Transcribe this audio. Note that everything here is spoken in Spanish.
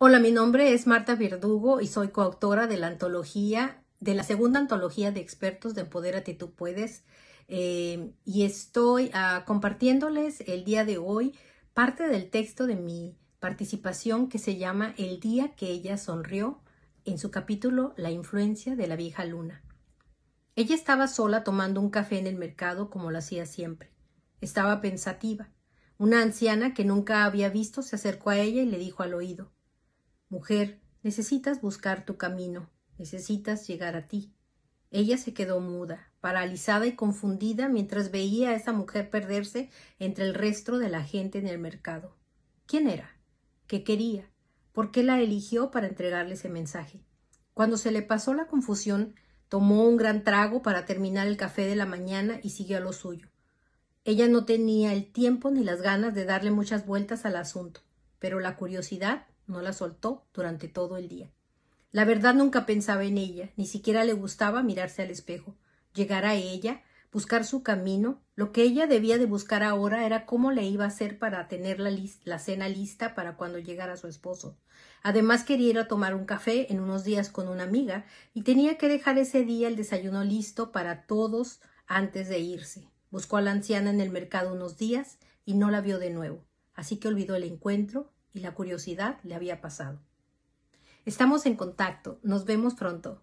Hola, mi nombre es Marta Verdugo y soy coautora de la antología, de la segunda antología de expertos de Empodérate Tú Puedes. Em, y estoy ah, compartiéndoles el día de hoy parte del texto de mi participación que se llama El día que ella sonrió en su capítulo La influencia de la vieja luna. Ella estaba sola tomando un café en el mercado como lo hacía siempre. Estaba pensativa. Una anciana que nunca había visto se acercó a ella y le dijo al oído Mujer, necesitas buscar tu camino, necesitas llegar a ti. Ella se quedó muda, paralizada y confundida mientras veía a esa mujer perderse entre el resto de la gente en el mercado. ¿Quién era? ¿Qué quería? ¿Por qué la eligió para entregarle ese mensaje? Cuando se le pasó la confusión, tomó un gran trago para terminar el café de la mañana y siguió a lo suyo. Ella no tenía el tiempo ni las ganas de darle muchas vueltas al asunto, pero la curiosidad no la soltó durante todo el día. La verdad nunca pensaba en ella, ni siquiera le gustaba mirarse al espejo, llegar a ella, buscar su camino. Lo que ella debía de buscar ahora era cómo le iba a hacer para tener la, la, cena lista para cuando llegara su esposo. Además quería ir a tomar un café en unos días con una amiga y tenía que dejar ese día el desayuno listo para todos antes de irse. Buscó a la anciana en el mercado unos días y no la vio de nuevo, así que olvidó el encuentro la curiosidad le había pasado. Estamos en contacto, nos vemos pronto.